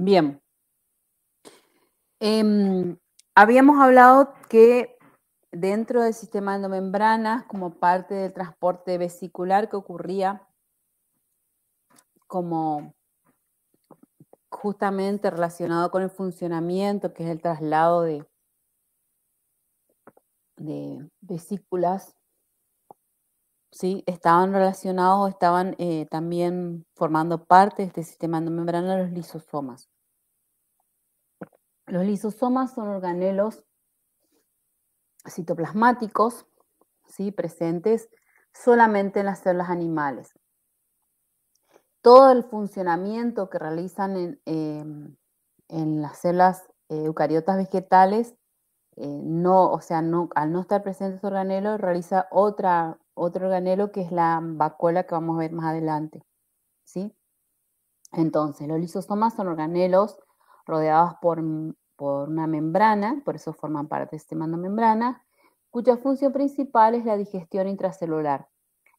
Bien. Em, habíamos hablado que dentro del sistema de membranas, como parte del transporte vesicular que ocurría, como justamente relacionado con el funcionamiento, que es el traslado de vesículas estaban relacionados, o estaban eh, también formando parte de este sistema de los lisosomas. Los lisosomas son organelos citoplasmáticos ¿sí? presentes solamente en las células animales. Todo el funcionamiento que realizan en em, las células eh, eucariotas vegetales eh, no, o sea, no, al no estar presente su organelo, realiza otra, otro organelo que es la vacuola que vamos a ver más adelante. ¿sí? Entonces, los lisosomas son organelos rodeados por, una membrana, por eso forman parte de este membrana, cuya función principal es la digestión intracelular.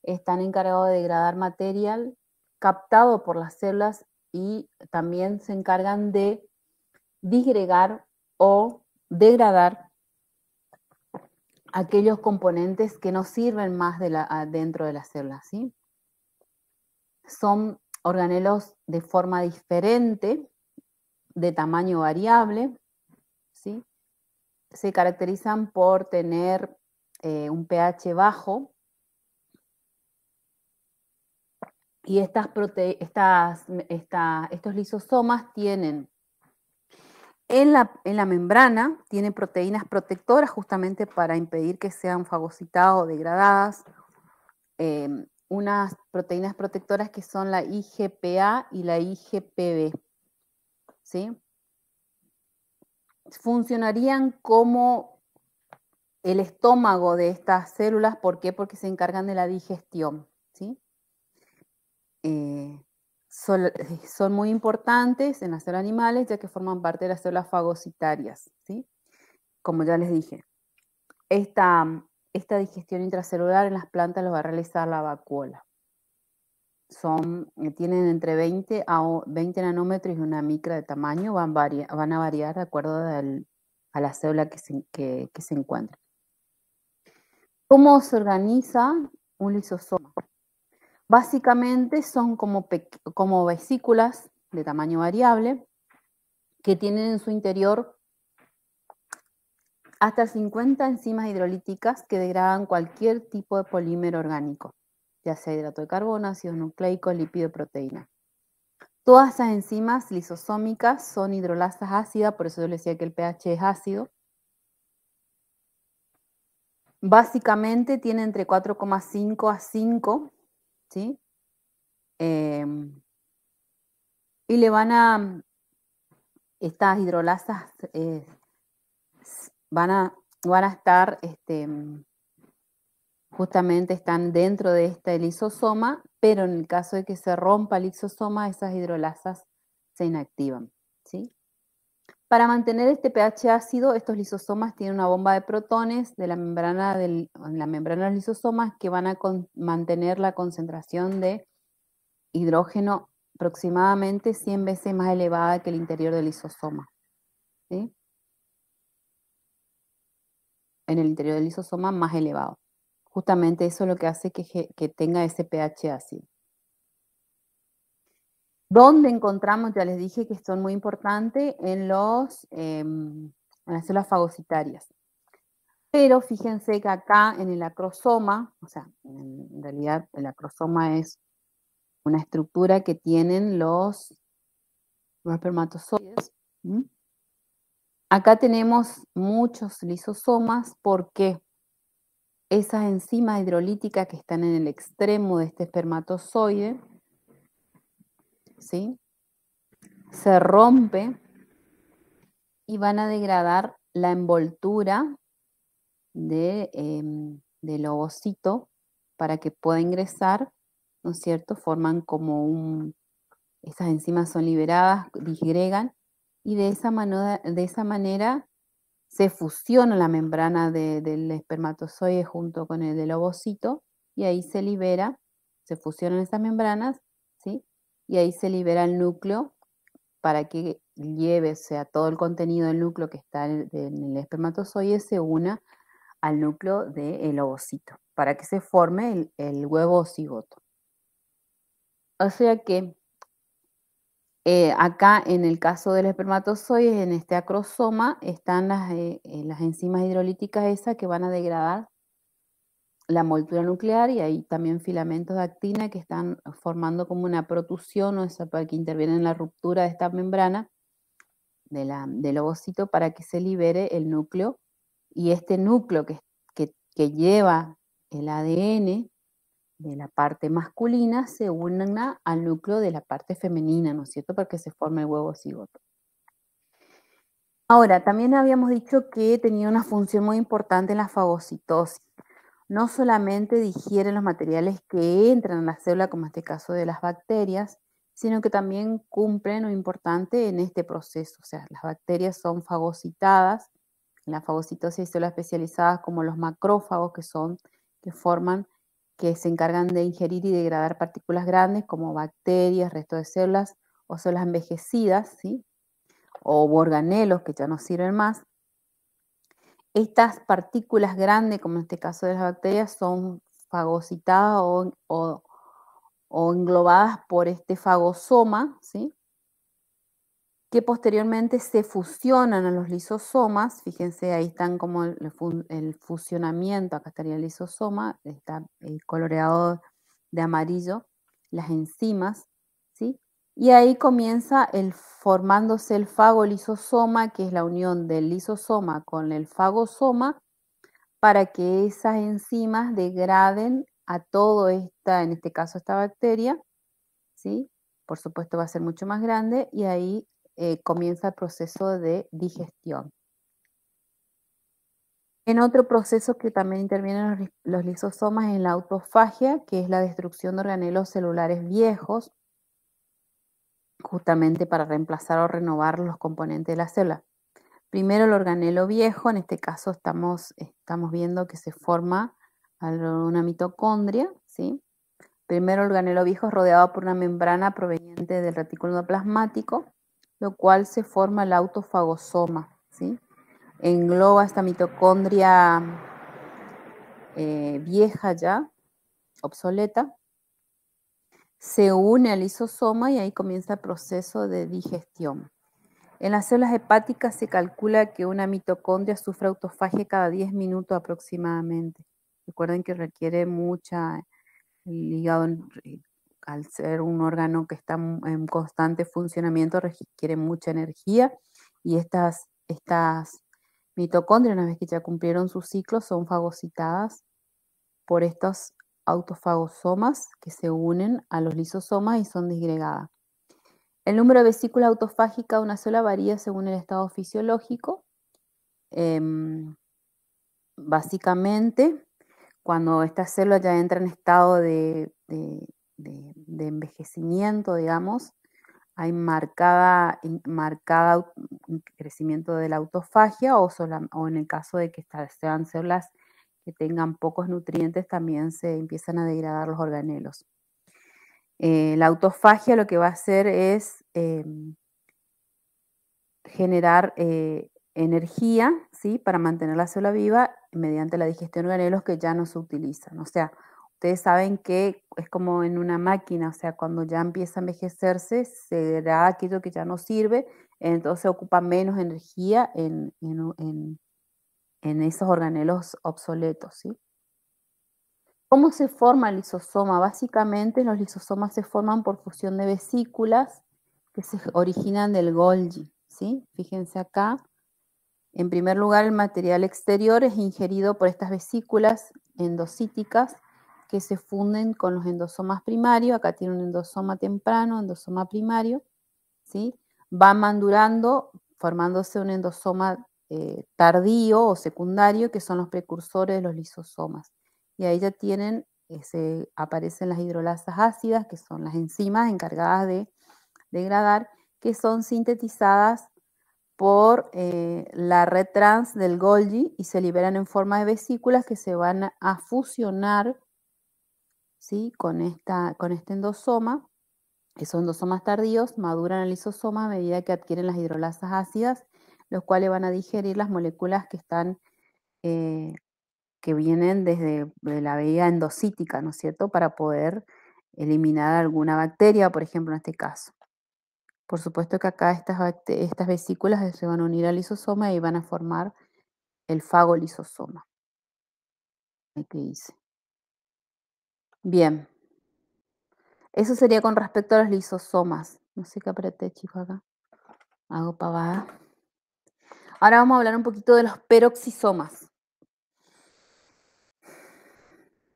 Están encargados de degradar material captado por las células y también se encargan de disgregar o degradar aquellos componentes que no sirven más ah, dentro de la célula, ¿sí? Son organelos de forma diferente, de tamaño variable, ¿sí? Se caracterizan por tener eh, un pH bajo y estas, estos lisosomas tienen en la, membrana tiene proteínas protectoras justamente para impedir que sean fagocitadas o degradadas. Em, unas proteínas protectoras que son la IGPA y la IGPB. ¿sí? Funcionarían como el estómago de estas células. ¿Por qué? Porque se encargan de la digestión. ¿sí? Eh, eh, son, muy importantes en las células animales ya que forman parte de las células fagocitarias, ¿sí? Como ya les dije, esta, esta digestión intracelular en las plantas lo va a realizar la vacuola. Son, eh, tienen entre 20 a 20 nanómetros y una micra de tamaño, van, van a variar de acuerdo a la célula que se, que se encuentra. ¿Cómo se organiza un lisosoma? Básicamente son como, vesículas de tamaño variable que tienen en su interior hasta 50 enzimas hidrolíticas que degradan cualquier tipo de polímero orgánico, ya sea hidrato de carbono, ácido nucleico, lípido, proteína. Todas esas enzimas lisosómicas son hidrolasas ácidas, por eso yo les decía que el pH es ácido. Básicamente tiene entre 4,5 a 5 Em, y le van a, estas hidrolasas eh, van, a, van a estar, este, mm, justamente están dentro de este lisosoma, pero en el caso de que se rompa el lisosoma, esas hidrolasas se inactivan. Para mantener este pH ácido, estos lisosomas tienen una bomba de protones de la membrana, la membrana de los lisosomas que van a mantener la concentración de hidrógeno aproximadamente 100 veces más elevada que el interior del lisosoma. En el interior del lisosoma más elevado. Justamente eso es lo que hace que tenga ese pH ácido. ¿Dónde encontramos? Ya les dije que son muy importantes en, los, em, las células fagocitarias. Pero fíjense que acá en el acrosoma, o sea, en realidad el acrosoma es una estructura que tienen los, espermatozoides. Acá tenemos muchos lisosomas porque esas enzimas hidrolíticas que están en el extremo de este espermatozoide ¿sí? Se rompe y van a degradar la envoltura de, em, del ovocito para que pueda ingresar, ¿no es cierto? Forman como un... esas enzimas son liberadas, disgregan y de esa, de esa manera se fusiona la membrana del espermatozoide junto con el del ovocito y ahí se libera, se fusionan estas membranas, ¿sí? y ahí se libera el núcleo para que lleve, o sea, todo el contenido del núcleo que está en, el espermatozoide se una al núcleo del ovocito, para que se forme el, huevo cigoto. O sea que eh, acá en el caso del espermatozoide, en este acrosoma, están las, eh, eh, las enzimas hidrolíticas esas que van a degradar la moldura nuclear y hay también filamentos de actina que están formando como una protusión o esa, que interviene en la ruptura de esta membrana del ovocito para que se libere el núcleo y este núcleo que, lleva el ADN de la parte masculina se una al núcleo de la parte femenina, ¿no es cierto? Para que se forme el huevo cigoto. Ahora, también habíamos dicho que tenía una función muy importante en la fagocitosis no solamente digieren los materiales que entran a la célula, como en este caso de las bacterias, sino que también cumplen lo importante en este proceso. O sea, las bacterias son fagocitadas, en la fagocitosis hay células especializadas como los macrófagos, que son, que forman, que se encargan de ingerir y degradar partículas grandes como bacterias, restos de células o células envejecidas, ¿sí? o organelos que ya no sirven más estas partículas grandes, como en este caso de las bacterias, son fagocitadas o, englobadas por este fagosoma, ¿sí? que posteriormente se fusionan a los lisosomas. Fíjense, ahí están como el, el, fusionamiento, acá estaría el lisosoma, está eh, coloreado de amarillo, las enzimas. Y ahí comienza el formándose el fagolisosoma, que es la unión del lisosoma con el fagosoma, para que esas enzimas degraden a todo esta, en este caso esta bacteria, ¿sí? Por supuesto va a ser mucho más grande y ahí eh, comienza el proceso de digestión. En otro proceso que también intervienen los, los lisosomas es la autofagia, que es la destrucción de organelos celulares viejos justamente para reemplazar o renovar los componentes de la célula. Primero el organelo viejo, en este caso estamos, estamos viendo que se forma una mitocondria, ¿sí? Primero el organelo viejo es rodeado por una membrana proveniente del retículo endoplasmático, lo cual se forma el autofagosoma, ¿sí? Engloba esta mitocondria eh, vieja ya, obsoleta, se une al isosoma y ahí comienza el proceso de digestión. En las células hepáticas se calcula que una mitocondria sufre autofagia cada 10 minutos aproximadamente. Recuerden que requiere mucha, el hígado al ser un órgano que está en constante funcionamiento requiere mucha energía y estas, estas mitocondrias, una vez que ya cumplieron su ciclo, son fagocitadas por estos autofagosomas que se unen a los lisosomas y son disgregadas. El número de vesículas autofágicas una célula varía según el estado fisiológico. Em, básicamente, cuando esta célula ya entra en estado de, de, envejecimiento, digamos, hay marcada, marcada crecimiento de la autofagia o, o en el caso de que sean células tengan pocos nutrientes también se empiezan a degradar los organelos. Eh, la autofagia lo que va a hacer es em, generar eh, energía ¿sí? para mantener la célula viva mediante la digestión de organelos que ya no se utilizan. O sea, ustedes saben que es como en una máquina, o sea, cuando ya empieza a envejecerse, se da aquello que ya no sirve, entonces ocupa menos energía en en esos organelos obsoletos. ¿sí? ¿Cómo se forma el lisosoma? Básicamente los lisosomas se forman por fusión de vesículas que se originan del Golgi. ¿sí? Fíjense acá. En primer lugar, el material exterior es ingerido por estas vesículas endocíticas que se funden con los endosomas primarios. Acá tiene un endosoma temprano, endosoma primario. ¿sí? Va mandurando, formándose un endosoma eh, tardío o secundario, que son los precursores de los lisosomas. Y ahí ya tienen, eh, se aparecen las hidrolasas ácidas, que son las enzimas encargadas de degradar, que son sintetizadas por eh, la red trans del Golgi y se liberan en forma de vesículas que se van a fusionar ¿sí? con, esta, con este endosoma. Esos endosomas tardíos maduran el lisosoma a medida que adquieren las hidrolasas ácidas los cuales van a digerir las moléculas que están, eh, que vienen desde la vía endocítica, ¿no es cierto?, para poder eliminar alguna bacteria, por ejemplo, en este caso. Por supuesto que acá estas, vesículas se van a unir al lisosoma y van a formar el fagolisosoma. ¿Qué dice? Bien. Eso sería con respecto a los lisosomas. No sé qué apreté, chico, acá. Hago pavada. Ahora vamos a hablar un poquito de los peroxisomas.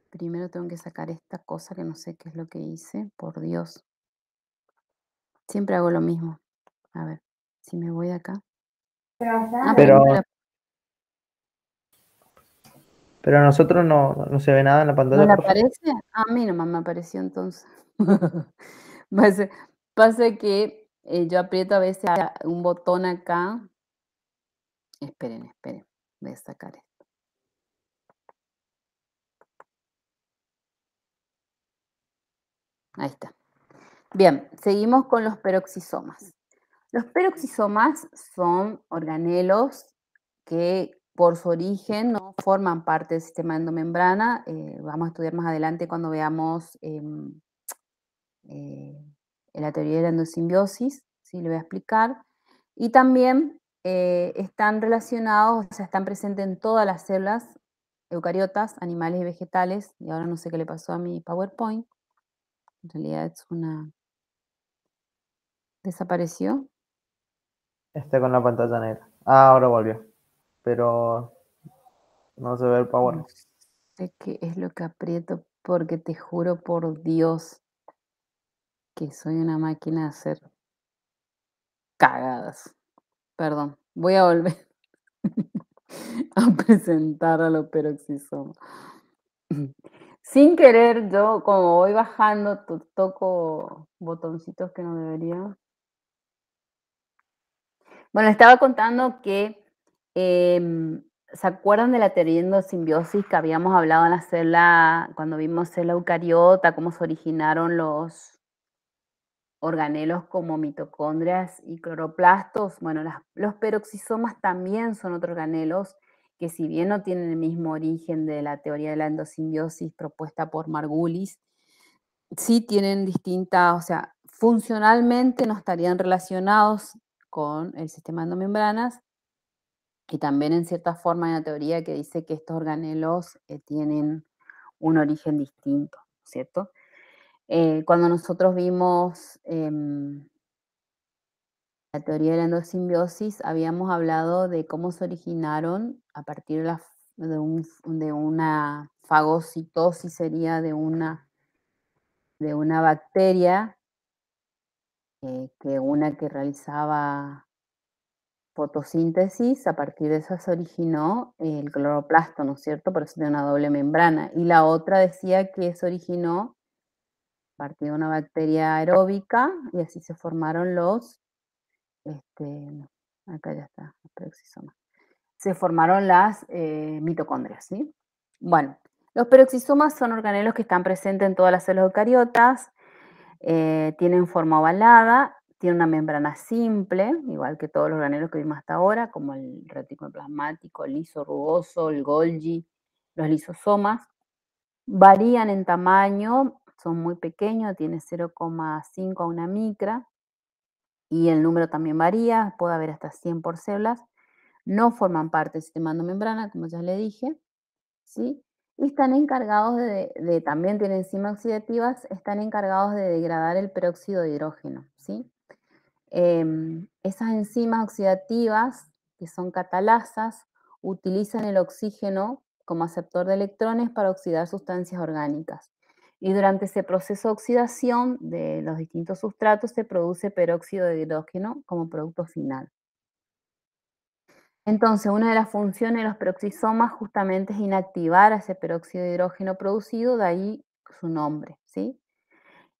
Primero tengo que sacar esta cosa que no sé qué es lo que hice, por Dios. Siempre hago lo mismo. A ver, si me voy de acá. pero, ah, a nosotros no, se ve nada en la pantalla. ¿No aparece? Ah, a mí nomás me apareció entonces. pasa, que eh, yo aprieto a veces ah, un botón acá Esperen, esperen. Voy a sacar esto. Ahí está. Bien, seguimos con los peroxisomas. Los peroxisomas son organelos que por su origen no forman parte del sistema endomembrana. Eh, vamos a estudiar más adelante cuando veamos em, eh, la teoría de la endosimbiosis, ¿sí? le voy a explicar. Y también eh, están relacionados, o sea, están presentes en todas las células eucariotas, animales y vegetales, y ahora no sé qué le pasó a mi PowerPoint, en realidad es una... ¿Desapareció? Está con la pantalla negra. Ah, ahora volvió, pero no se ve el PowerPoint. es lo que aprieto, porque te juro por Dios que soy una máquina de hacer cagadas. Perdón, voy a volver a presentar a los peroxisomas. Sin querer, yo como voy bajando, toco botoncitos que no debería. Bueno, estaba contando que, em, ¿se acuerdan de la teoría simbiosis que habíamos hablado en la célula, cuando vimos célula eucariota, cómo se originaron los, organelos como mitocondrias y cloroplastos. Bueno, los peroxisomas también son otros organelos que si bien no tienen el mismo origen de la teoría de la endosimbiosis propuesta por Margulis, sí tienen distinta, o sea, funcionalmente no estarían relacionados con el sistema de membranas y también en cierta forma hay una teoría que dice que estos organelos eh, tienen un origen distinto, ¿cierto? Eh, cuando nosotros vimos em, la teoría de la endosimbiosis, habíamos hablado de cómo se originaron a partir de, una fagocitosis, sería de una, de una bacteria, eh, que una que realizaba fotosíntesis, a partir de eso se originó el cloroplasto, ¿no es cierto? Por eso tiene una doble membrana. Y la otra decía que se originó Partido de una bacteria aeróbica y así se formaron los, este, acá ya está, peroxisomas, Se formaron las eh, mitocondrias, ¿sí? Bueno, los peroxisomas son organelos que están presentes en todas las células eucariotas, eh, tienen forma ovalada, tienen una membrana simple, igual que todos los organelos que vimos hasta ahora, como el retículo plasmático, el liso rugoso, el Golgi, los lisosomas. Varían en tamaño son muy pequeños, tiene 0,5 a una micra y el número también varía, puede haber hasta 100 por células. No forman parte del sistema membrana, como ya le dije, ¿sí? Y están encargados de, también tienen enzimas oxidativas, están encargados de degradar el peróxido de hidrógeno, ¿sí? Em, esas enzimas oxidativas, que son catalasas, utilizan el oxígeno como aceptor de electrones para oxidar sustancias orgánicas. Y durante ese proceso de oxidación de los distintos sustratos se produce peróxido de hidrógeno como producto final. Entonces, una de las funciones de los peroxisomas justamente es inactivar ese peróxido de hidrógeno producido, de ahí su nombre, ¿sí?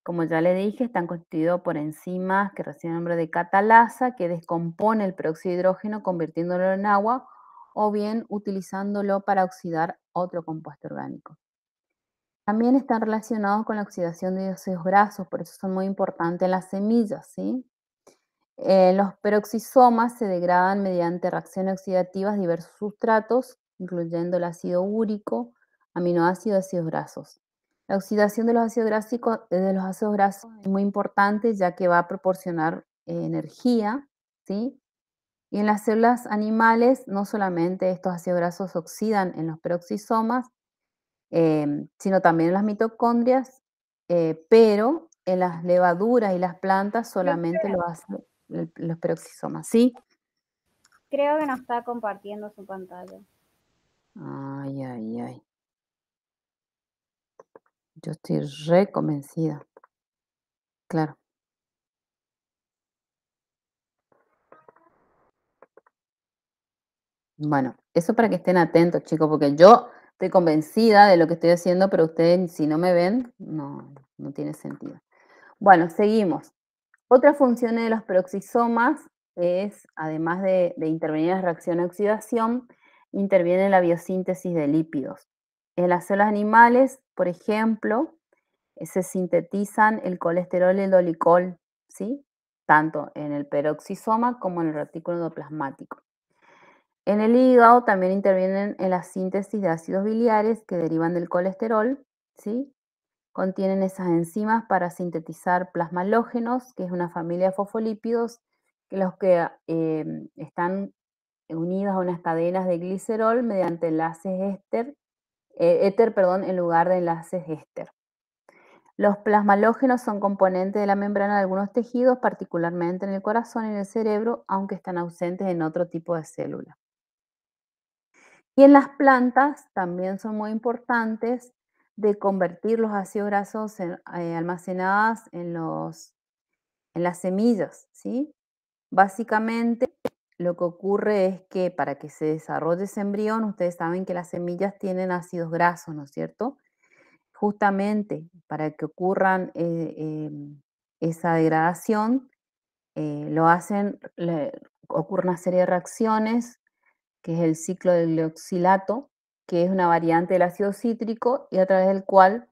Como ya le dije, están constituidos por enzimas que reciben el nombre de catalasa, que descompone el peróxido de hidrógeno convirtiéndolo en agua o bien utilizándolo para oxidar otro compuesto orgánico. También están relacionados con la oxidación de ácidos grasos, por eso son muy importantes las semillas, ¿sí? Eh, los peroxisomas se degradan mediante reacciones oxidativas de diversos sustratos, incluyendo el ácido úrico, aminoácidos y ácidos grasos. La oxidación de los ácidos, los ácidos grasos es muy importante ya que va a proporcionar eh, energía, ¿sí? Y en las células animales no solamente estos ácidos grasos oxidan en los peroxisomas, Em, sino también en las mitocondrias, eh, pero en las levaduras y las plantas solamente lo hacen los peroxisomas, ¿sí? Creo que nos está compartiendo su pantalla. Ay, ay, ay. Yo estoy re Claro. Bueno, eso para que estén atentos, chicos, porque yo estoy convencida de lo que estoy haciendo, pero ustedes si no me ven, no, tiene sentido. Bueno, seguimos. Otra función de los peroxisomas es, además de, intervenir en la reacción de oxidación, interviene en la biosíntesis de lípidos. En las células animales, por ejemplo, eh, se sintetizan el colesterol y el dolicol, ¿sí? tanto en el peroxisoma como en el retículo endoplasmático. En el hígado también intervienen en la síntesis de ácidos biliares que derivan del colesterol, ¿sí? Contienen esas enzimas para sintetizar plasmalógenos, que es una familia de fosfolípidos, que los que em, están unidas a unas cadenas de glicerol mediante enlaces éster, eh, éter perdón, en lugar de enlaces éster. Los plasmalógenos son componentes de la membrana de algunos tejidos, particularmente en el corazón y en el cerebro, aunque están ausentes en otro tipo de células. Y en las plantas también son muy importantes de convertir los ácidos grasos eh, almacenadas almacenados en, los, en las semillas. ¿sí? Básicamente lo que ocurre es que para que se desarrolle ese embrión, ustedes saben que las semillas tienen ácidos grasos, ¿no es cierto? Justamente para que ocurran eh, em, esa degradación, eh, lo hacen, ocurre una serie de reacciones que es el ciclo del glioxilato, que es una variante del ácido cítrico y a través del cual,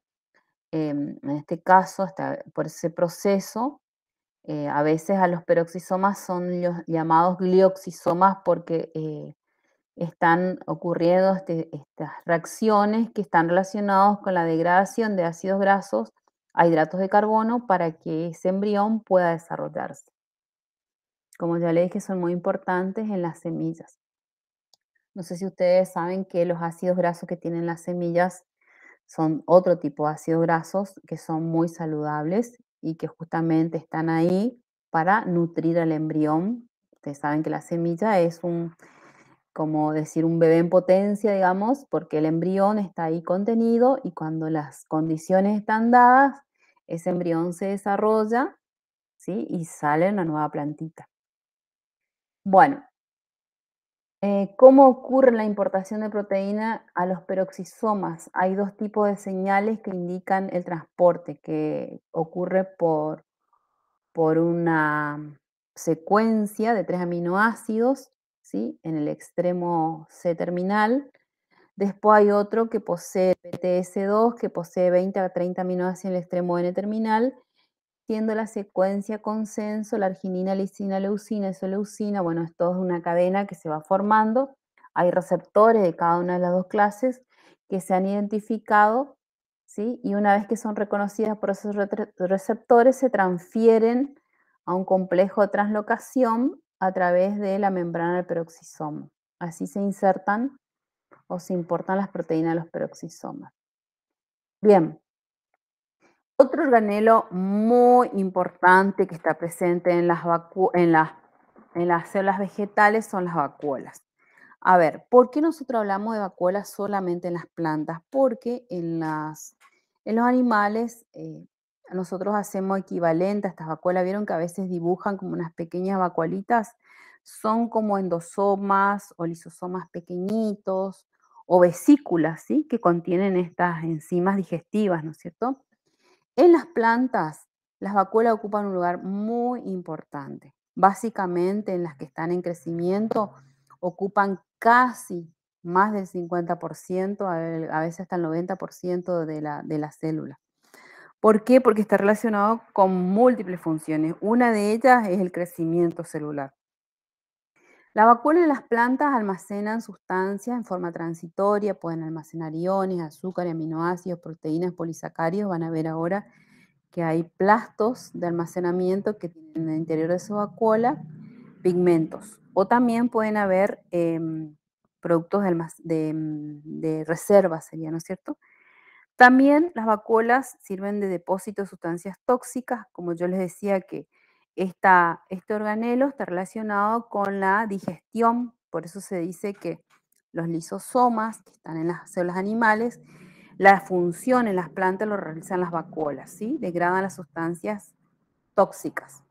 em, en este caso, hasta por ese proceso, eh, a veces a los peroxisomas son los llamados glioxisomas porque eh, están ocurriendo este, estas reacciones que están relacionadas con la degradación de ácidos grasos a hidratos de carbono para que ese embrión pueda desarrollarse. Como ya le dije, son muy importantes en las semillas. No sé si ustedes saben que los ácidos grasos que tienen las semillas son otro tipo de ácidos grasos que son muy saludables y que justamente están ahí para nutrir al embrión. Ustedes saben que la semilla es un, como decir, un bebé en potencia, digamos, porque el embrión está ahí contenido y cuando las condiciones están dadas, ese embrión se desarrolla ¿sí? y sale una nueva plantita. Bueno, eh, ¿Cómo ocurre la importación de proteína a los peroxisomas? Hay dos tipos de señales que indican el transporte, que ocurre por, una secuencia de tres aminoácidos en el extremo C terminal. Después hay otro que posee PTS2, que posee 20 a 30 aminoácidos en el extremo N terminal la secuencia consenso, la arginina, lisina, leucina, isoleucina, bueno, es toda una cadena que se va formando. Hay receptores de cada una de las dos clases que se han identificado, ¿sí? Y una vez que son reconocidas por esos receptores, se transfieren a un complejo de translocación a través de la membrana del peroxisoma. Así se insertan o se importan las proteínas de los peroxisomas. Bien, otro organelo muy importante que está presente en las, en en las células vegetales son las vacuolas. A ver, ¿por qué nosotros hablamos de vacuolas solamente en las plantas? Porque en, las, en los animales eh, nosotros hacemos equivalente a estas vacuolas. Vieron que a veces dibujan como unas pequeñas vacuolitas. Son como endosomas o lisosomas pequeñitos o vesículas, ¿sí? Que contienen estas enzimas digestivas, ¿no es cierto? En las plantas, las vacuolas ocupan un lugar muy importante. Básicamente, en las que están en crecimiento, ocupan casi más del 50%, a veces hasta el 90% de la, de la célula. ¿Por qué? Porque está relacionado con múltiples funciones. Una de ellas es el crecimiento celular. La vacuola en las plantas almacenan sustancias en forma transitoria, pueden almacenar iones, azúcar, aminoácidos, proteínas, polisacarios, Van a ver ahora que hay plastos de almacenamiento que tienen en el interior de su vacuola pigmentos. O también pueden haber em, productos de, mm, de, reserva, sería, ¿no es cierto? También las vacuolas sirven de depósito de sustancias tóxicas, como yo les decía que esta, este organelo está relacionado con la digestión, por eso se dice que los lisosomas que están en las células animales, la función en las plantas lo realizan las vacuolas, ¿sí? degradan las sustancias tóxicas.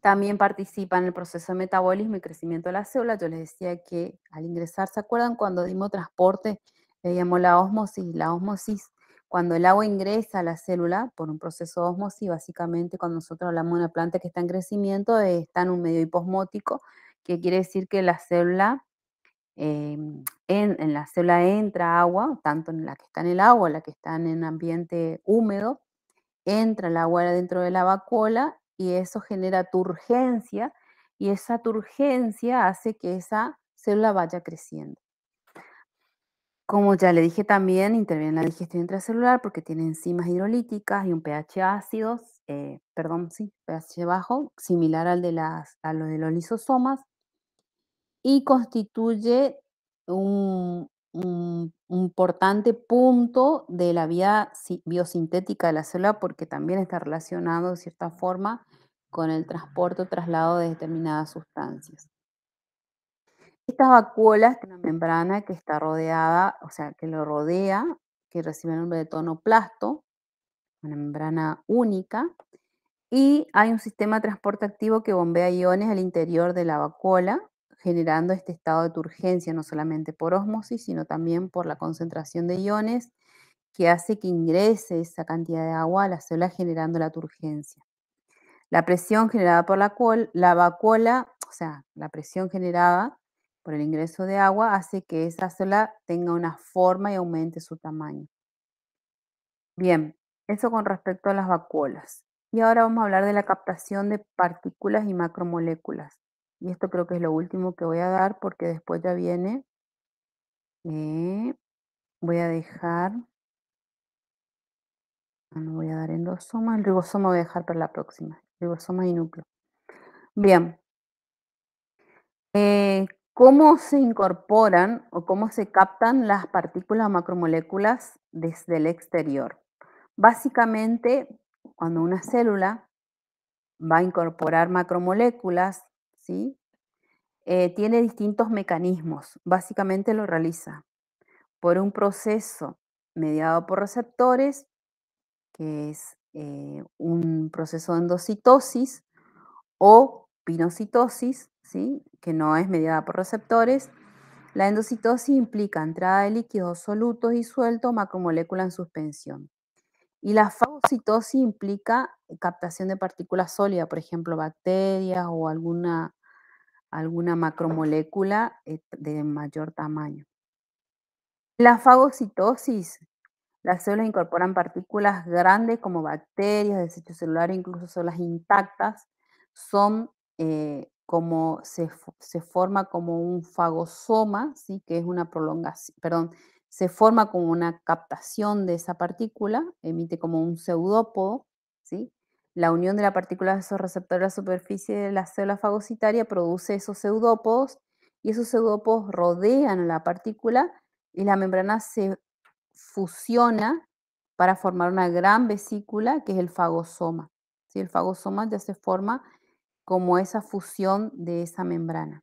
También participan en el proceso de metabolismo y crecimiento de las células. Yo les decía que al ingresar, ¿se acuerdan cuando dimos transporte? Le llamó la osmosis. La osmosis cuando el agua ingresa a la célula por un proceso de osmosis, básicamente cuando nosotros hablamos de una planta que está en crecimiento, eh, está en un medio hiposmótico, que quiere decir que la célula, eh, en, la célula entra agua, tanto en la que está en el agua, la que está en un ambiente húmedo, entra el agua dentro de la vacuola y eso genera turgencia y esa turgencia hace que esa célula vaya creciendo. Como ya le dije también, interviene la digestión intracelular porque tiene enzimas hidrolíticas y un pH ácido, eh, perdón, sí, pH bajo, similar al de, las, a lo de los lisosomas, y constituye un, importante punto de la vía biosintética de la célula porque también está relacionado de cierta forma con el transporte o traslado de determinadas sustancias. Esta vacuola es una membrana que está rodeada, o sea, que lo rodea, que recibe el nombre de tonoplasto, una membrana única, y hay un sistema de transporte activo que bombea iones al interior de la vacuola, generando este estado de turgencia, no solamente por osmosis, sino también por la concentración de iones que hace que ingrese esa cantidad de agua a la célula generando la turgencia. La presión generada por la, cual la vacuola, o sea, la presión generada por el ingreso de agua hace que esa célula tenga una forma y aumente su tamaño. Bien, eso con respecto a las vacuolas. Y ahora vamos a hablar de la captación de partículas y macromoléculas. Y esto creo que es lo último que voy a dar porque después ya viene. Eh, voy a dejar. Ah, no voy a dar endosoma, El ribosoma voy a dejar para la próxima. Ribosoma y núcleo. Bien. Eh, cómo se incorporan o cómo se captan las partículas macromoléculas desde el exterior. Básicamente, cuando una célula va a incorporar macromoléculas, ¿sí? Eh, tiene distintos mecanismos. Básicamente lo realiza por un proceso mediado por receptores, que es eh, un proceso de endocitosis o pinocitosis, que no es mediada por receptores. La endocitosis implica entrada de líquidos solutos y suelto macromolécula en suspensión. Y la fagocitosis implica eh, captación de partículas sólidas, por ejemplo, bacterias o alguna, alguna macromolécula eh, de mayor tamaño. La fagocitosis, las células incorporan partículas grandes como bacterias, desechos celulares, incluso células intactas, son eh, como se, se, forma como un fagosoma, ¿sí? que es una prolongación, perdón, se forma como una captación de esa partícula, emite como un pseudópodo, ¿sí? la unión de la partícula de esos receptores a la superficie de la célula fagocitaria produce esos pseudópodos y esos pseudópodos rodean a la partícula y la membrana se fusiona para formar una gran vesícula que es el fagosoma. El fagosoma ya se forma como esa fusión de esa membrana.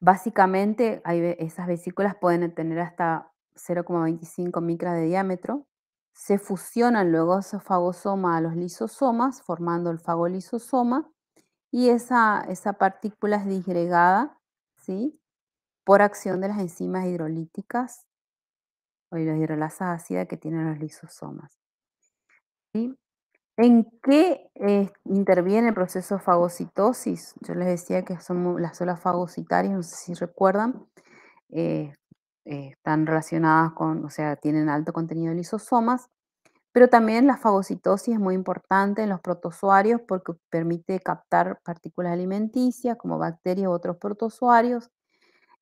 Básicamente, esas vesículas pueden tener hasta 0,25 micras de diámetro. Se fusionan luego esos fagosoma a los lisosomas, formando el fagolisosoma, y esa, esa partícula es disgregada ¿sí? por acción de las enzimas hidrolíticas o las hidrolasas ácidas que tienen los lisosomas. ¿Sí? ¿En qué eh, interviene el proceso de fagocitosis? Yo les decía que son las células fagocitarias, no sé si recuerdan, eh, eh, están relacionadas con, o sea, tienen alto contenido de lisosomas, pero también la fagocitosis es muy importante en los protozoarios porque permite captar partículas alimenticias como bacterias u otros protozoarios.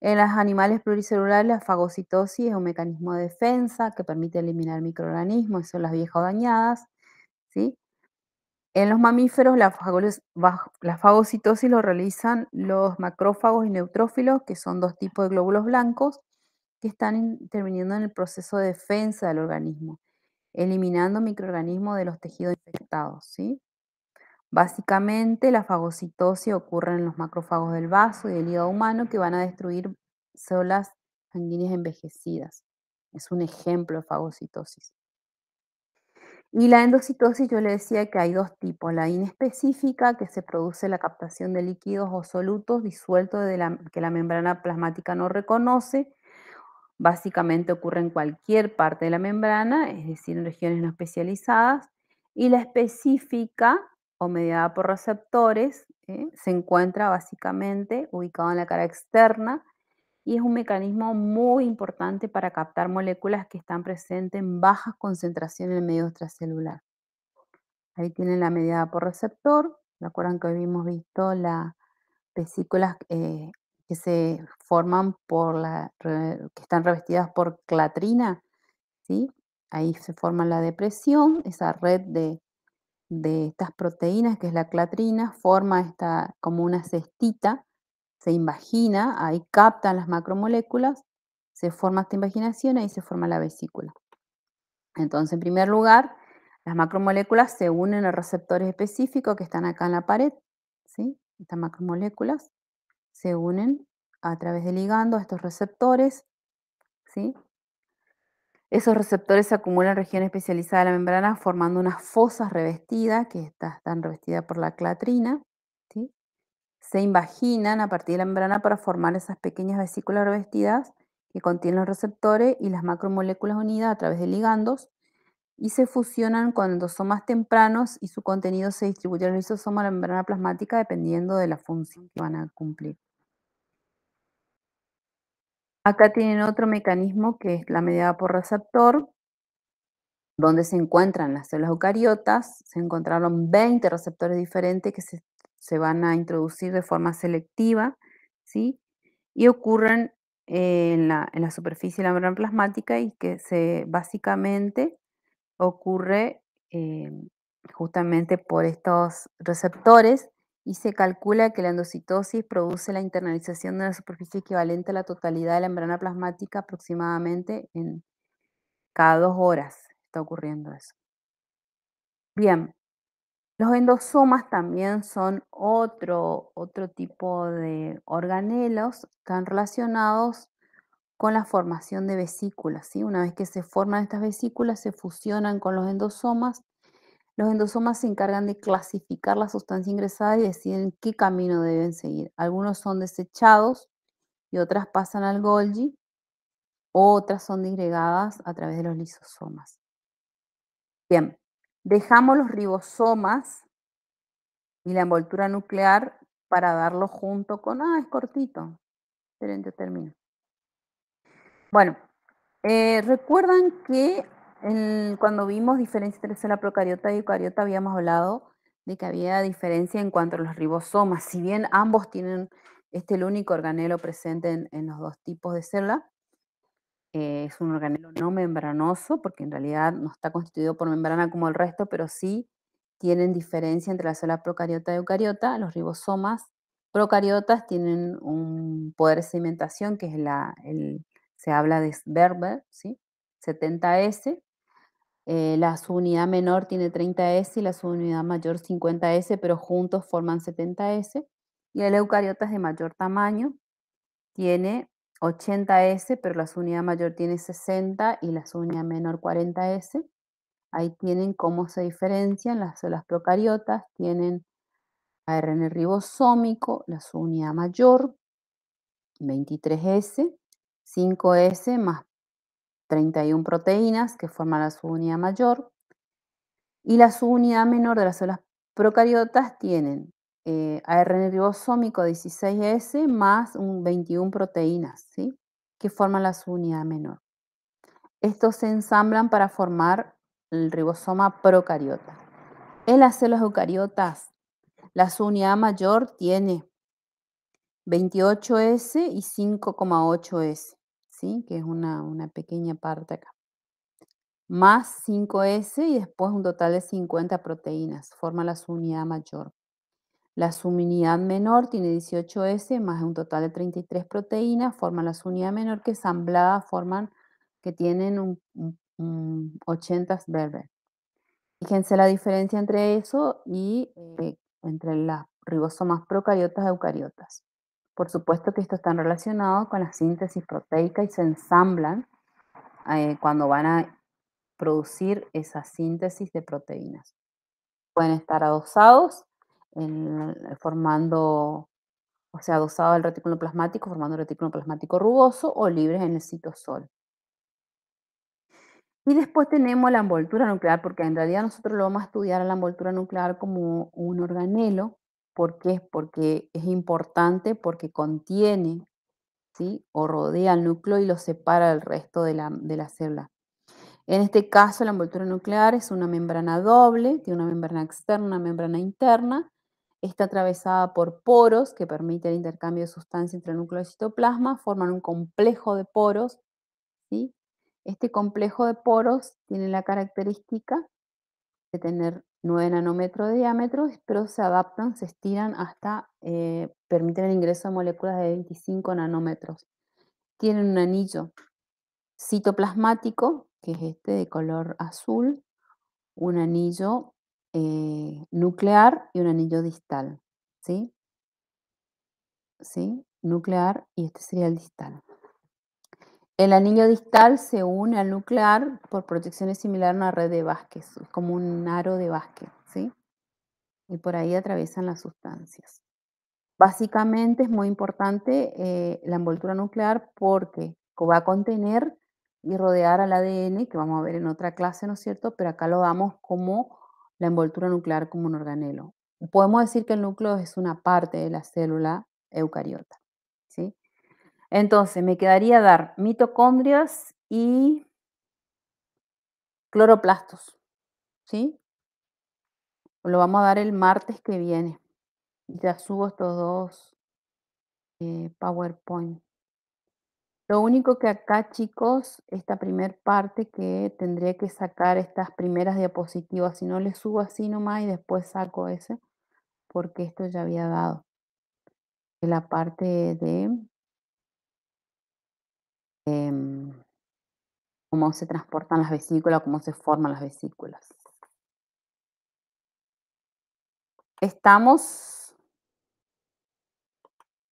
En los animales pluricelulares, la fagocitosis es un mecanismo de defensa que permite eliminar microorganismos, son las viejas o dañadas. ¿sí? En los mamíferos, la, fagocitosis lo realizan los macrófagos y neutrófilos, que son dos tipos de glóbulos blancos, que están interviniendo en el proceso de defensa del organismo, eliminando microorganismos de los tejidos infectados. ¿sí? Básicamente, la fagocitosis ocurre en los macrófagos del vaso y del hígado humano, que van a destruir células sanguíneas envejecidas. Es un ejemplo de fagocitosis. Y la endocitosis yo le decía que hay dos tipos, la inespecífica, que se produce la captación de líquidos o solutos disueltos de que la membrana plasmática no reconoce, básicamente ocurre en cualquier parte de la membrana, es decir, en regiones no especializadas, y la específica, o mediada por receptores, ¿eh? se encuentra básicamente ubicada en la cara externa y es un mecanismo muy importante para captar moléculas que están presentes en bajas concentraciones en el medio extracelular. Ahí tienen la medida por receptor. Recuerdan que habíamos visto las vesículas eh, que se forman por la, que están revestidas por clatrina, ¿sí? Ahí se forma la depresión, esa red de, estas proteínas, que es la clatrina, forma esta como una cestita se imagina ahí captan las macromoléculas, se forma esta imaginación ahí se forma la vesícula. Entonces, en primer lugar, las macromoléculas se unen a receptores específicos que están acá en la pared, ¿sí? Estas macromoléculas se unen a través de ligando a estos receptores, ¿sí? Esos receptores se acumulan en región especializada de la membrana formando unas fosas revestidas que están revestidas por la clatrina, ¿sí? se invaginan a partir de la membrana para formar esas pequeñas vesículas revestidas que contienen los receptores y las macromoléculas unidas a través de ligandos y se fusionan cuando son más tempranos y su contenido se distribuye en el isosoma a la membrana plasmática dependiendo de la función que van a cumplir. Acá tienen otro mecanismo que es la mediada por receptor, donde se encuentran las células eucariotas, se encontraron 20 receptores diferentes que se se van a introducir de forma selectiva, ¿sí? Y ocurren eh, en la, superficie de la membrana plasmática y que se básicamente ocurre eh, justamente por estos receptores y se calcula que la endocitosis produce la internalización de una superficie equivalente a la totalidad de la membrana plasmática aproximadamente en cada dos horas. Está ocurriendo eso. Bien, los endosomas también son otro, otro tipo de organelos, están relacionados con la formación de vesículas. ¿sí? Una vez que se forman estas vesículas, se fusionan con los endosomas. Los endosomas se encargan de clasificar la sustancia ingresada y deciden qué camino deben seguir. Algunos son desechados y otras pasan al Golgi, otras son digregadas a través de los lisosomas. Bien, Dejamos los ribosomas y la envoltura nuclear para darlo junto con, ah, es cortito. término. Bueno, eh, recuerdan que cuando vimos diferencia entre la procariota y eucariota habíamos hablado de que había diferencia en cuanto a los ribosomas, si bien ambos tienen este el único organelo presente en los dos tipos de célula, eh, es un organelo no membranoso, porque en realidad no está constituido por membrana como el resto, pero sí tienen diferencia entre la célula procariota y eucariota. Los ribosomas procariotas tienen un poder de sedimentación que es la, el, se habla de Berber, ¿sí? 70S. Eh, la subunidad menor tiene 30S y la subunidad mayor 50S, pero juntos forman 70S. Y el eucariota es de mayor tamaño, tiene 80S, pero la subunidad mayor tiene 60 y la subunidad menor 40S. Ahí tienen cómo se diferencian las células procariotas, tienen ARN ribosómico, la subunidad mayor, 23S, 5S más 31 proteínas que forman la subunidad mayor. Y la subunidad menor de las células procariotas tienen eh, ARN ribosómico 16S más un 21 proteínas, que forman la subunidad menor. Estos se ensamblan para formar el ribosoma procariota. En las células eucariotas, la subunidad mayor tiene 28S y 5,8S, ¿sí? que es una, una pequeña parte acá más 5S y después un total de 50 proteínas, forma la subunidad mayor. La subunidad menor tiene 18S más un total de 33 proteínas, forman la subunidad menor que ensamblada forman que tienen un, 80 s Fíjense la diferencia entre eso y eh, entre las ribosomas procariotas eucariotas. Por supuesto que esto están relacionado con la síntesis proteica y se ensamblan eh, cuando van a producir esa síntesis de proteínas. Pueden estar adosados eh, formando, o sea, adosado al retículo plasmático, formando retículo plasmático rugoso o libres en el citosol. Y después tenemos la envoltura nuclear, porque en realidad nosotros lo vamos a estudiar a la envoltura nuclear como un organelo. ¿Por qué? Porque es importante, porque contiene ¿sí? o rodea el núcleo y lo separa del resto de la, de la célula. En este caso, la envoltura nuclear es una membrana doble, tiene una membrana externa, una membrana interna, Está atravesada por poros que permiten el intercambio de sustancias entre el núcleo y el citoplasma, forman un complejo de poros. Este complejo de poros tiene la característica de tener 9 nanómetros de diámetro, pero se adaptan, se estiran hasta, permitir eh, permiten el ingreso de moléculas de 25 nanómetros. Tienen un anillo citoplasmático, que es este de color azul, un anillo eh, nuclear y un anillo distal, ¿sí? ¿Sí? Nuclear y este sería el distal. El anillo distal se une al nuclear por proyecciones similar a una red de Vázquez, como un aro de Vázquez, ¿sí? Y por ahí atraviesan las sustancias. Básicamente es muy importante eh, la envoltura nuclear porque va a contener y rodear al ADN, que vamos a ver en otra clase, ¿no es cierto? Pero acá lo damos como la envoltura nuclear como un organelo. Podemos decir que el núcleo es una parte de la célula eucariota. ¿sí? Entonces, me quedaría dar mitocondrias y cloroplastos. ¿sí? Lo vamos a dar el martes que viene. Ya subo estos dos eh, PowerPoint. Lo único que acá, chicos, esta primer parte que tendría que sacar estas primeras diapositivas, si no le subo así nomás y después saco ese, porque esto ya había dado. La parte de em, cómo se transportan las vesículas, cómo se forman las vesículas. Estamos